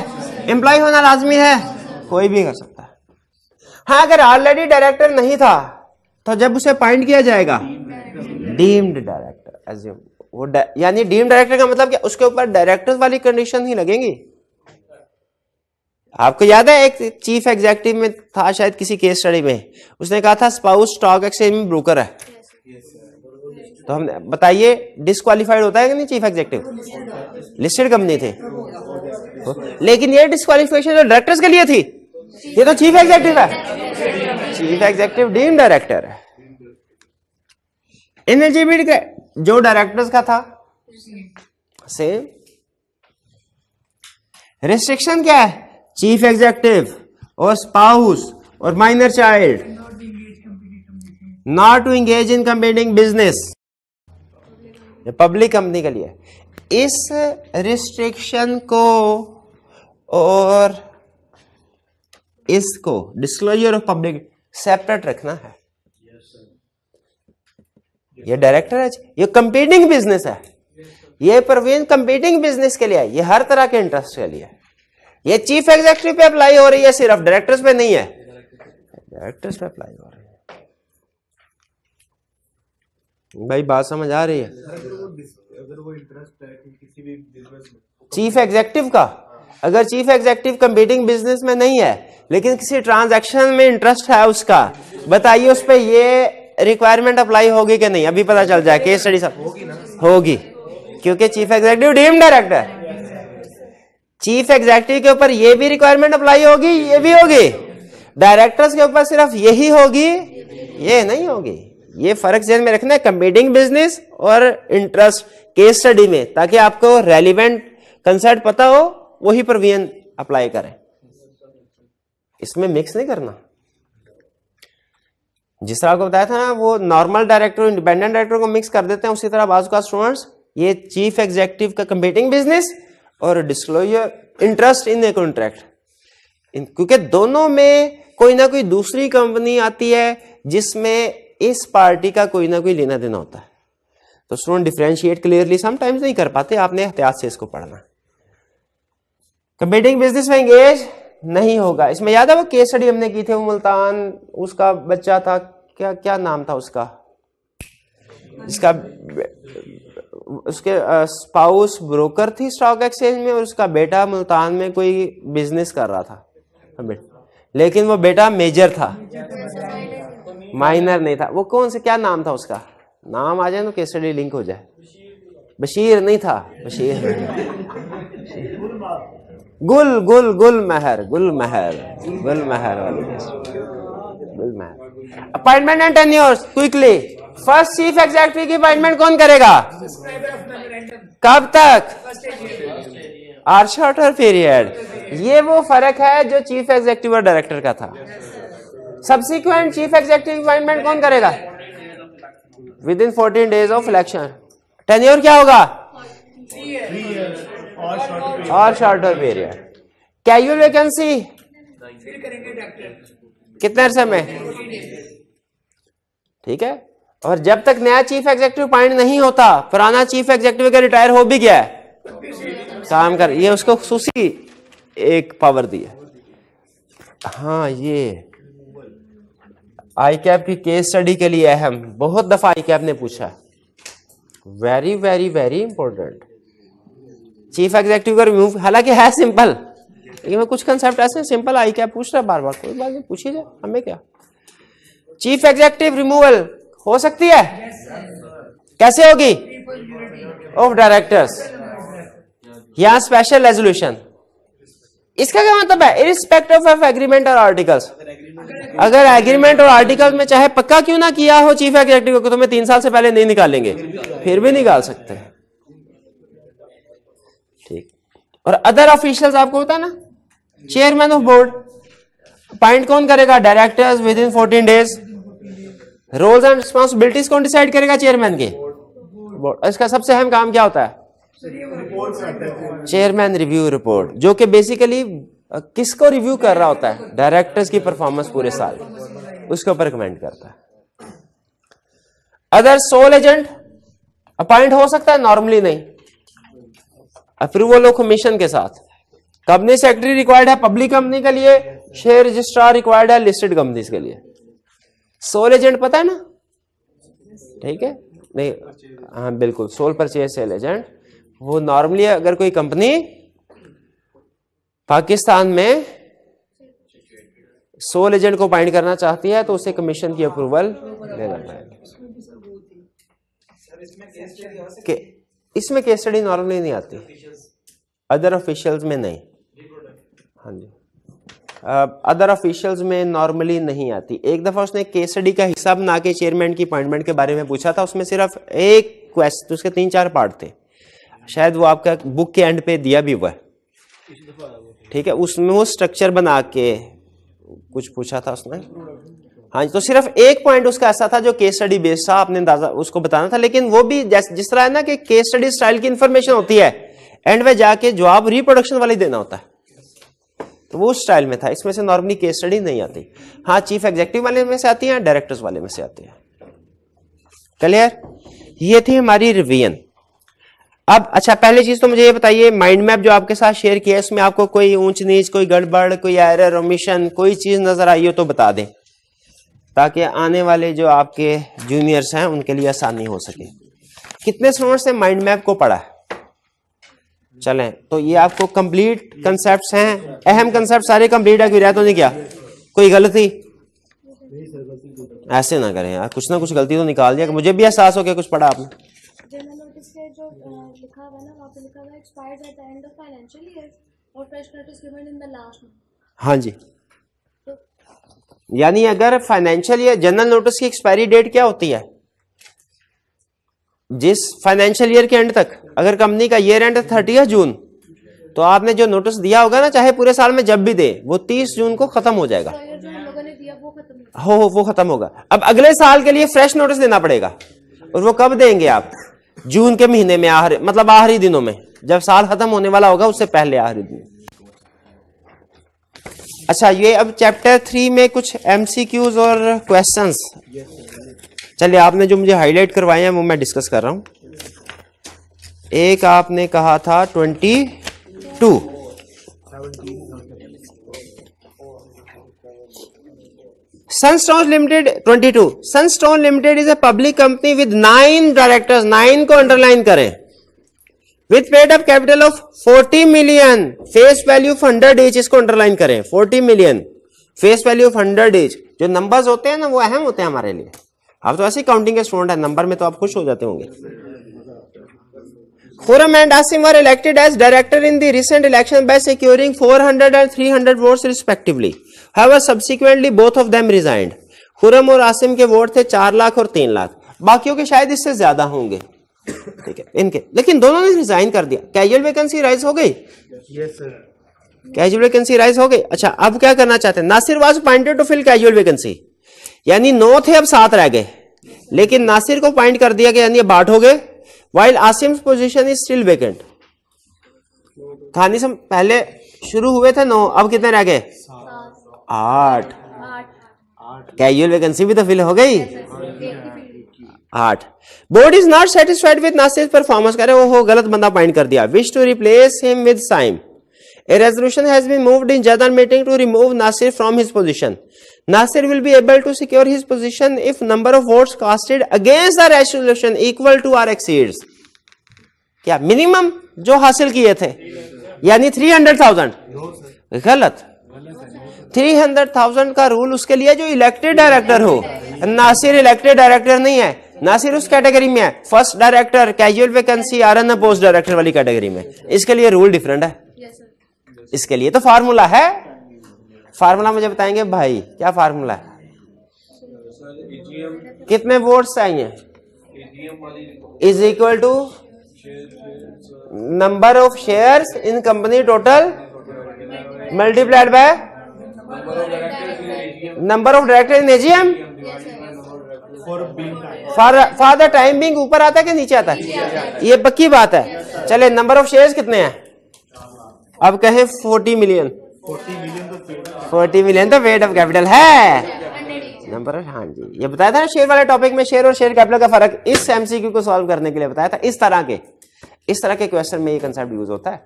एम्प्लॉय होना लाजमी है कोई भी कर सकता है हाँ अगर ऑलरेडी डायरेक्टर नहीं था तो जब उसे पॉइंट किया जाएगा डीम्ड डायरेक्टर एज्यूम वो यानी डीम डायरेक्टर का मतलब क्या उसके ऊपर डायरेक्टर वाली कंडीशन ही लगेंगी आपको याद है एक चीफ एग्जेक्टिव में था शायद किसी केस स्टडी में उसने कहा था स्पाउस स्टॉक एक्सचेंज में ब्रोकर है तो हम बताइए डिस्कालीफाइड होता है कि नहीं चीफ एग्जेक्टिव लिस्टेड कंपनी थे लेकिन ये डिस्कालीफिकेशन जो डायरेक्टर्स के लिए थी ये तो चीफ एग्जेक्टिव है चीफ एग्जेक्टिव डीम डायरेक्टर है इनएलजीबी जो डायरेक्टर्स का था सेम रिस्ट्रिक्शन क्या है चीफ एग्जेक्टिव और स्पाउस और minor child not to engage in competing business public company के लिए इस रिस्ट्रिक्शन को और इसको डिस्क्लोजर ऑफ पब्लिक सेपरेट रखना है ये डायरेक्टर है ये कंपीटिंग बिजनेस है ये प्रवीण कंपीटिंग बिजनेस के लिए है ये हर तरह के इंटरेस्ट के लिए है ये चीफ एग्जीक्यूटिव पे अप्लाई हो रही है सिर्फ डायरेक्टर्स पे नहीं है डायरेक्टर्स पे अप्लाई हो रही है भाई बात समझ आ रही है चीफ एग्जेक्टिव तो का हाँ। अगर चीफ एग्जेक्टिव कंपीटिंग बिजनेस में नहीं है लेकिन किसी ट्रांजैक्शन में इंटरेस्ट है उसका बताइए उस पर ये रिक्वायरमेंट अप्लाई होगी कि नहीं अभी पता चल जाए स्टडी सब होगी क्योंकि chief executive deem director chief executive के ऊपर ये भी रिक्वायरमेंट अप्लाई होगी ये भी होगी डायरेक्टर्स के ऊपर सिर्फ यही होगी ये नहीं होगी ये फर्क जेन में रखना है कम्पीटिंग बिजनेस और इंटरेस्ट केस स्टडी में ताकि आपको रेलिवेंट कंसेप्ट पता हो वही प्रोविजन अप्लाई करें इसमें मिक्स नहीं करना जिस तरह आपको बताया था ना वो नॉर्मल डायरेक्टर इंडिपेंडेंट डायरेक्टर को मिक्स कर देते हैं उसी तरह बाजू का स्टूडेंट्स ये चीफ एग्जेक्टिव का कंपीटिंग बिजनेस और disclosure interest in a contract क्योंकि दोनों में कोई ना कोई दूसरी कंपनी आती है जिसमें इस पार्टी का कोई ना कोई लेना देना होता है तो स्टूडेंट डिफ्रेंशिएट क्लियरली समटाइम्स नहीं कर पाते आपने एहतियात से इसको पढ़ना कंपीटिंग बिजनेस में एंगेज नहीं होगा इसमें याद है वो केस स्टडी हमने की थी वो मुल्तान उसका बच्चा था क्या क्या नाम था उसका इसका उसके स्पाउस ब्रोकर थी स्टॉक एक्सचेंज में और उसका बेटा मुल्तान में कोई बिजनेस कर रहा था हाँ, लेकिन वो बेटा मेजर था माइनर नहीं था वो कौन से क्या नाम था उसका नाम आ जाए तो केसडी लिंक हो जाए बशीर नहीं था बशीर गुल गुल गुल Mehr Gul Mehr Gul Mehr Gul Mehr appointment and tenures quickly first chief executive की अपॉइंटमेंट कौन करेगा कब तक आर शॉर्टर पीरियड ये वो फर्क है जो चीफ एग्जेक्टिव और डायरेक्टर का था सब्सिक्वेंट चीफ एग्जेक्टिव अपॉइंटमेंट कौन करेगा within fourteen days of election tenure क्या होगा और शॉर्टर पीरियड कैजुअल वैकेंसी कितने अरसे में ठीक है और जब तक नया चीफ एग्जेक्टिव पॉइंट नहीं होता पुराना चीफ एग्जेक्टिव का रिटायर हो भी गया है काम कर ये उसको खुशी एक पावर दी है हाँ ये आई कैप की केस स्टडी के लिए अहम बहुत दफा आई कैप ने पूछा very very very important chief executive का रिमूव हालांकि है सिंपल लेकिन मैं कुछ कंसेप्ट ऐसे सिंपल आई क्या पूछ रहा बार बार कोई बात नहीं पूछी जाए हमें क्या चीफ एग्जीक्यूटिव रिमूवल हो सकती है yes, कैसे होगी ऑफ डायरेक्टर्स या स्पेशल रेजोल्यूशन इसका क्या मतलब है इरिस्पेक्ट ऑफ एग्रीमेंट और आर्टिकल्स अगर एग्रीमेंट और आर्टिकल में चाहे पक्का क्यों ना किया हो चीफ एग्जीक्यूटिव को तो मैं तीन साल से पहले नहीं निकालेंगे फिर भी निकाल सकते हैं ठीक और अदर ऑफिशियल्स आपको होता है ना चेयरमैन ऑफ बोर्ड अपॉइंट कौन करेगा directors within fourteen days roles and responsibilities कौन डिसाइड करेगा चेयरमैन के बोर्ड इसका सबसे अहम काम क्या होता है चेयरमैन रिव्यू रिपोर्ट जो कि बेसिकली किसको रिव्यू कर रहा होता है डायरेक्टर्स की परफॉर्मेंस पूरे साल उसके ऊपर कमेंट करता है अदर सोल एजेंट अपॉइंट हो सकता है नॉर्मली नहीं अप्रूवल ऑफ कमीशन के साथ कंपनी सेक्रेटरी रिक्वायर्ड है पब्लिक कंपनी के लिए शेयर रजिस्ट्रार रिक्वायर्ड है लिस्टेड कंपनीज के लिए सोल एजेंट पता है ना ठीक है नहीं हाँ बिल्कुल सोल परचेज सेल एजेंट वो नॉर्मली अगर कोई कंपनी पाकिस्तान में सोल एजेंट को बाइंड करना चाहती है तो उसे कमीशन की अप्रूवल लेना पड़ेगा इसमें केस स्टडी नॉर्मली नहीं आती अदर ऑफिशियल्स में नहीं हाँ जी अदर ऑफिशियल्स में नॉर्मली नहीं आती एक दफ़ा उसने केसडी का हिसाब ना के चेयरमैन की अपॉइंटमेंट के बारे में पूछा था उसमें सिर्फ एक क्वेश्चन उसके तीन चार पार्ट थे शायद वो आपका बुक के एंड पे दिया भी हुआ ठीक है उसमें वो स्ट्रक्चर बना के कुछ पूछा था उसने हाँ जी तो सिर्फ एक पॉइंट उसका ऐसा था जो केस स्टडी बेस्ड था आपने अंदाजा उसको बताना था लेकिन वो भी जिस तरह है ना कि केस स्टडी स्टाइल की इन्फॉर्मेशन होती है एंड में जाके जवाब रिप्रोडक्शन वाले देना होता है तो वो स्टाइल में था इसमें से नॉर्मली केस स्टडी नहीं आती हाँ चीफ एग्जेक्टिव वाले में से आती है डायरेक्टर्स वाले में से आती है क्लियर ये थी हमारी रिवीजन अब अच्छा पहली चीज तो मुझे ये बताइए माइंड मैप जो आपके साथ शेयर किया है इसमें आपको कोई ऊंच नीच कोई गड़बड़ कोई एरर ओमिशन कोई चीज नजर आई हो तो बता दें ताकि आने वाले जो आपके जूनियर्स हैं उनके लिए आसानी हो सके कितने स्टूडेंट्स ने माइंड मैप को पढ़ा चलें तो ये आपको कंप्लीट कंसेप्ट हैं अहम कंसेप्ट सारे कंप्लीट है कोई तो नहीं क्या कोई गलती ऐसे ना करें यार कुछ ना कुछ गलती तो निकाल दिया मुझे भी एहसास हो गया कुछ पढ़ा आपने हाँ जी तो यानी अगर फाइनेंशियल या जनरल नोटिस की एक्सपायरी डेट क्या होती है जिस फाइनेंशियल ईयर के एंड तक अगर कंपनी का ईयर एंड थर्टी है जून तो आपने जो नोटिस दिया होगा ना चाहे पूरे साल में जब भी दे वो तीस जून को खत्म हो जाएगा हो हो वो खत्म होगा अब अगले साल के लिए फ्रेश नोटिस देना पड़ेगा और वो कब देंगे आप जून के महीने में आहर मतलब आखिरी दिनों में जब साल खत्म होने वाला होगा उससे पहले आखिरी दिन अच्छा ये अब चैप्टर थ्री में कुछ एमसीक्यूज और क्वेश्चंस चलिए आपने जो मुझे हाईलाइट करवाए हैं वो मैं डिस्कस कर रहा हूं एक आपने कहा था twenty two Sunstone limited 22 Sunstone limited is a public company with nine directors nine को अंडरलाइन करें with paid up capital of 40 million face value of hundred each इसको अंडरलाइन करें 40 million face value of hundred each जो नंबर्स होते हैं ना वो अहम होते हैं हमारे लिए आप तो ऐसे ही काउंटिंग के स्टूडेंट है नंबर में तो आप खुश हो जाते होंगे Khurram and Asim were elected as director in the recent election by securing 400 and 300 votes respectively however subsequently both of them resigned Khurram और आसिम के वोट थे चार लाख और तीन लाख बाकियों के शायद इससे ज्यादा होंगे ठीक है इनके लेकिन दोनों ने रिजाइन कर दिया कैजुअल वैकेंसी राइज हो गई कैजुअल वैकेंसी राइज हो गई अच्छा अब क्या करना चाहते हैं Nasir was appointed to fill casual vacancy यानी नौ थे अब सात रह गए लेकिन नासिर को पॉइंट कर दिया गया यानी बाट हो गए while Asim position is still vacant खानी सम पहले शुरू हुए थे नौ अब कितने रह गए आठ कैजुअल वैकेंसी भी तो फिल हो गई आठ board is not satisfied with Nasir performance करे वो हो गलत बंदा पॉइंट कर दिया wish to replace him with Saim A resolution has been moved in Jadal meeting to remove Nasir from his position. Nasir will be able to secure his position if number of votes casted against the resolution equal to or exceeds. क्या मिनिमम जो हासिल किए थे यानी थ्री हंड्रेड थाउजेंड गलत थ्री हंड्रेड थाउजेंड का रूल उसके लिए जो इलेक्टेड डायरेक्टर हो नासिर इलेक्टेड डायरेक्टर नहीं है नासिर उस कैटेगरी में है first director casual vacancy or an post director वाली कैटेगरी में इसके लिए रूल डिफरेंट है इसके लिए तो फार्मूला है फार्मूला मुझे बताएंगे भाई क्या फार्मूला है कितने वोट चाहिए is equal to number of shares in company total multiplied by number of director in AGM for for the time being ऊपर आता है कि नीचे आता है ये पक्की बात है चले नंबर ऑफ शेयर्स कितने हैं अब कहे फोर्टी मिलियन फोर्टी मिलियन तो वेट ऑफ कैपिटल है नंबर हाँ जी ये बताया था ना शेयर वाले टॉपिक में शेयर और शेयर कैपिटल का फर्क इस एमसीक्यू को सॉल्व करने के लिए बताया था इस तरह के इस तरह के क्वेश्चन में ये कंसेप्ट यूज होता है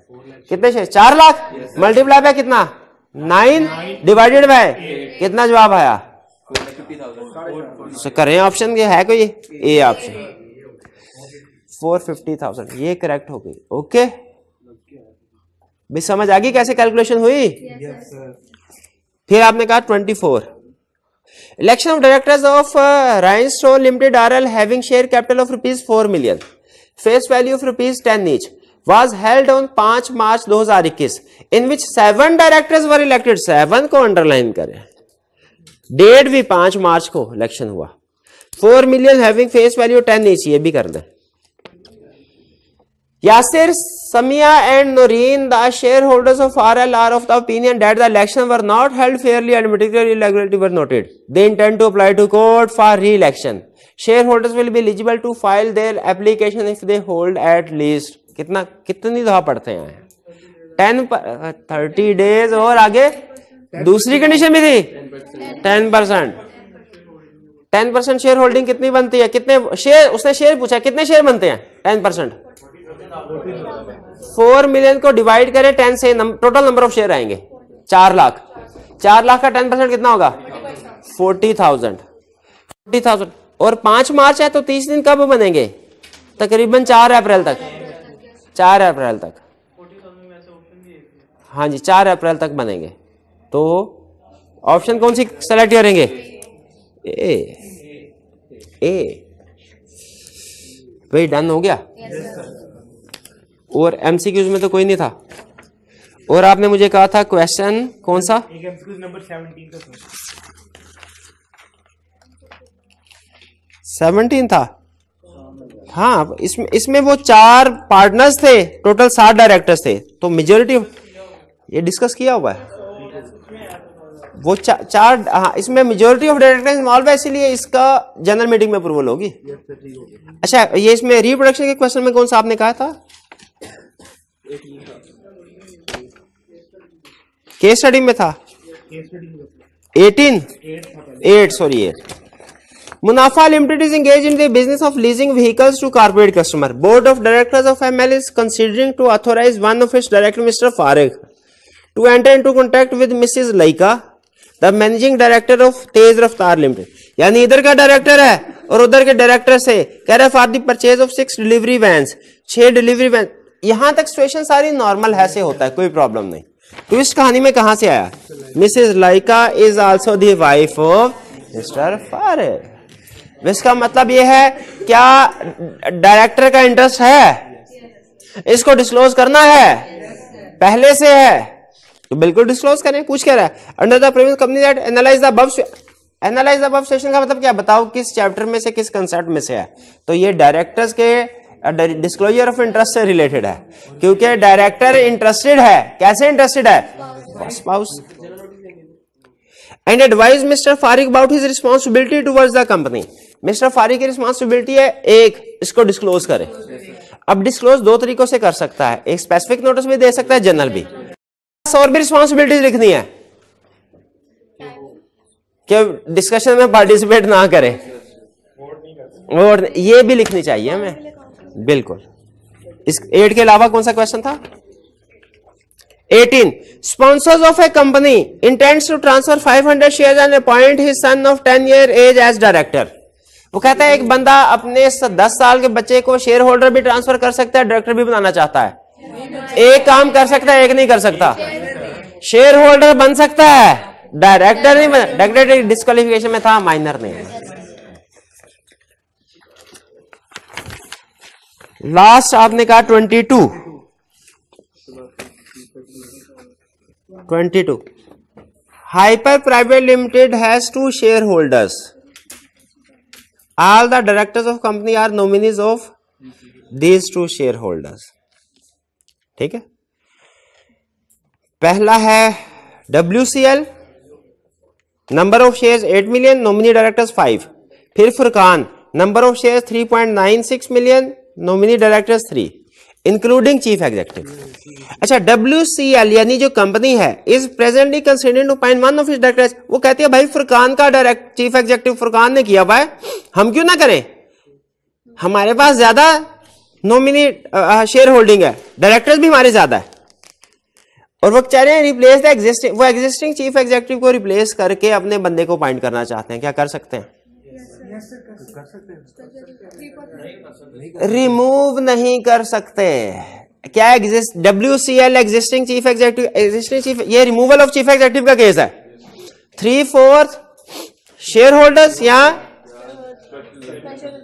कितने शेयर चार लाख मल्टीप्लाई बाय कितना नाइन डिवाइडेड बाय कितना जवाब आया करें ऑप्शन ये है कोई A option four fifty thousand ये करेक्ट हो गई ओके भी समझ आ गई कैसे कैलकुलेशन हुई yes, फिर आपने कहा twenty four election of directors of Rhinestone limited R L having share capital of rupees four million face value of rupees ten each was held on पांच March 2021 in which seven directors were elected seven को अंडरलाइन करें डेट भी पांच मार्च को इलेक्शन हुआ four million having face value ten each ये भी कर दें Yasir Samia and Noreen the share holders of R L R of the opinion that the election were not held fairly and मेटिकलरिटी were noted they intend to apply to court for re election share holders will be eligible to file their application if they hold at least कितना कितनी दफा पढ़ते हैं टेन थर्टी डेज और आगे दूसरी कंडीशन भी थी ten percent ten percent share holding कितनी बनती है कितने शेयर उसने शेयर पूछा कितने शेयर बनते हैं टेन परसेंट फोर मिलियन को डिवाइड करें टेन से टोटल नंबर ऑफ शेयर आएंगे चार लाख चार लाख का टेन परसेंट कितना होगा फोर्टी थाउजेंड फोर्टी थाउजेंड और पांच मार्च है तो तीस दिन कब बनेंगे तकरीबन चार अप्रैल तक चार अप्रैल तक हाँ जी चार अप्रैल तक बनेंगे तो ऑप्शन कौन सी सेलेक्ट करेंगे ए ए भाई डन हो गया yes, और एम में तो कोई नहीं था और आपने मुझे कहा था क्वेश्चन कौन सा सेवनटीन था हाँ इसमें इसमें वो चार पार्टनर्स थे टोटल सात डायरेक्टर्स थे तो मेजोरिटी ये डिस्कस किया हुआ है वो चा, चार हाँ इसमें मेजोरिटी ऑफ डायरेक्टर इन्वॉल्व है इसीलिए इसका जनरल मीटिंग में अप्रूवल होगी अच्छा ये इसमें रिप्रोडक्शन के क्वेश्चन में कौन सा आपने कहा था के स्टडी में था eighteen eight sorry eight Munafa limited is engage in the business of leasing vehicles to corporate customer board of directors of ML is considering to authorize one of it director Mr Fariq to enter into contact with Mrs Laiqa the managing director of Tez Raftar limited यानी इधर का डायरेक्टर है और उधर के डायरेक्टर से कह रहे for purchase of six delivery van छह डिलीवरी वैन यहां तक सिचुएशन सारी नॉर्मल है से होता है कोई प्रॉब्लम नहीं तो इस कहानी में कहा से आया Mrs Laiqa is also wife of Mr Fariq इसका मतलब यह है क्या डायरेक्टर का इंटरेस्ट है इसको डिस्क्लोज करना है पहले से है तो बिल्कुल डिस्क्लोज करें पूछ कह रहा है under the previous company that analyze the above analyze the above section का मतलब क्या बताओ किस चैप्टर में से किस कंसेप्ट में से है तो ये डायरेक्टर्स के डिस्क्लोजर ऑफ इंटरेस्ट से रिलेटेड है क्योंकि डायरेक्टर इंटरेस्टेड है कैसे इंटरेस्टेड है spouse and advise Mr Fariq about his responsibility towards the company Mr Fariq की रिस्पॉन्सिबिलिटी है एक इसको डिस्क्लोज करे अब डिस्क्लोज दो तरीकों से कर सकता है एक स्पेसिफिक नोटिस भी दे सकता है जनरल भी और भी रिस्पॉन्सिबिलिटीज लिखनी है कि डिस्कशन में पार्टिसिपेट ना करे और ये भी लिखनी चाहिए हमें बिल्कुल इस एट के अलावा कौन सा क्वेश्चन था 18 sponsors of a company intends to transfer 500 share and appoint his son of 10 year as as director वो कहता है एक बंदा अपने 10 साल के बच्चे को शेयर होल्डर भी ट्रांसफर कर सकता है डायरेक्टर भी बनाना चाहता है एक काम कर सकता है एक नहीं कर सकता शेयर होल्डर बन सकता है डायरेक्टर नहीं बना डायरेक्टर डिस्कालिफिकेशन में था माइनर नहीं लास्ट आपने कहा twenty two twenty two hyper private limited has two share holders the directors of company are nominees of these two share holders ठीक है पहला है W C L number of share eight million nominee directors five फिर Furqan number of share three point nine six million nominee directors three including chief executive अच्छा डब्ल्यू सी एल यानी जो कंपनी है is presently two point one of directors वो कहती है भाई फुरकान का डायरेक्ट चीफ एग्जीक्यूटिव फुरकान ने किया हुआ है हम क्यों ना करें हमारे पास ज्यादा नॉमिनी शेयर होल्डिंग है डायरेक्टर्स भी हमारे ज्यादा है और वो चाह रहे हैं रिप्लेस द एग्जिस्टिंग वो एग्जिस्टिंग चीफ एग्जीक्यूटिव को रिप्लेस करके अपने बंदे को अपॉइंट करना चाहते हैं क्या कर सकते हैं रिमूव नहीं कर सकते क्या exist W C L existing chief executive existing chief ये रिमूवल ऑफ चीफ एग्जीक्यूटिव का केस है थ्री फोर्थ शेयर होल्डर्स या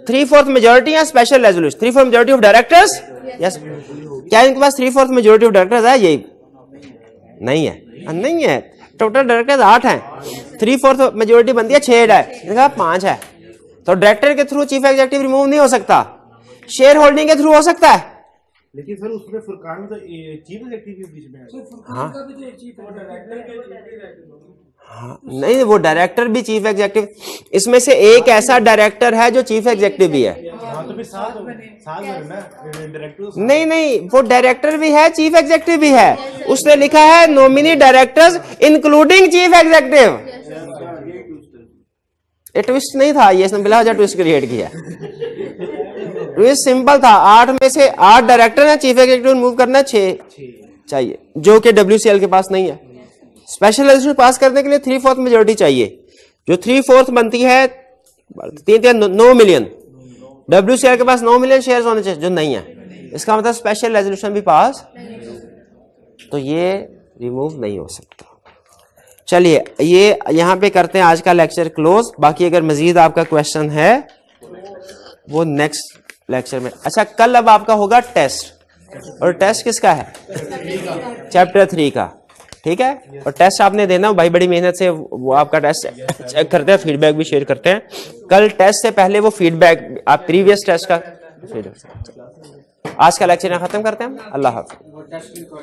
थ्री फोर्थ मेजोरिटी या special resolution three fourth majority of directors yes क्या इनके पास three fourth majority of directors है यही नहीं है हाँ, नहीं है टोटल डायरेक्टर्स आठ हैं थ्री फोर्थ मेजोरिटी बनती है छह है पांच है तो डायरेक्टर के थ्रू चीफ एग्जीक्यूटिव रिमूव नहीं हो सकता शेयर होल्डिंग के थ्रू हो सकता है लेकिन सर उसमें फुरकान तो चीफ एग्जीक्यूटिव बीच में है हाँ।, तो हाँ नहीं वो डायरेक्टर भी चीफ एग्जीक्यूटिव इसमें से एक ऐसा डायरेक्टर है जो चीफ एग्जीक्यूटिव भी है हाँ, तो नहीं नहीं वो डायरेक्टर भी है चीफ एग्जीक्यूटिव भी है उसने लिखा है nominee directors including chief executive ये ट्विस्ट नहीं था ये इसने बिला ट्विस्ट क्रिएट किया ट्विस्ट तो सिंपल था आठ में से आठ डायरेक्टर है चीफ एग्जीक्यूटिव मूव करना छह चाहिए जो कि डब्ल्यू के पास नहीं है स्पेशल रेजोल्यूशन पास करने के लिए थ्री फोर्थ मेजोरिटी चाहिए जो थ्री फोर्थ बनती है तीन तीन नौ मिलियन डब्ल्यू के पास नौ मिलियन शेयर होने चाहिए जो नहीं है इसका मतलब स्पेशल रेजोल्यूशन भी पास तो ये रिमूव नहीं हो सकता चलिए ये यहाँ पे करते हैं आज का लेक्चर क्लोज बाकी अगर मजीद आपका क्वेश्चन है वो नेक्स्ट लेक्चर में अच्छा कल अब आपका होगा टेस्ट और टेस्ट किसका है चैप्टर थ्री का ठीक है और टेस्ट आपने देना भाई बड़ी मेहनत से वो आपका टेस्ट चेक करते हैं फीडबैक भी शेयर करते हैं कल टेस्ट से पहले वो फीडबैक आप प्रीवियस टेस्ट का आज का लेक्चर यहाँ खत्म करते हैं अल्लाह हाफि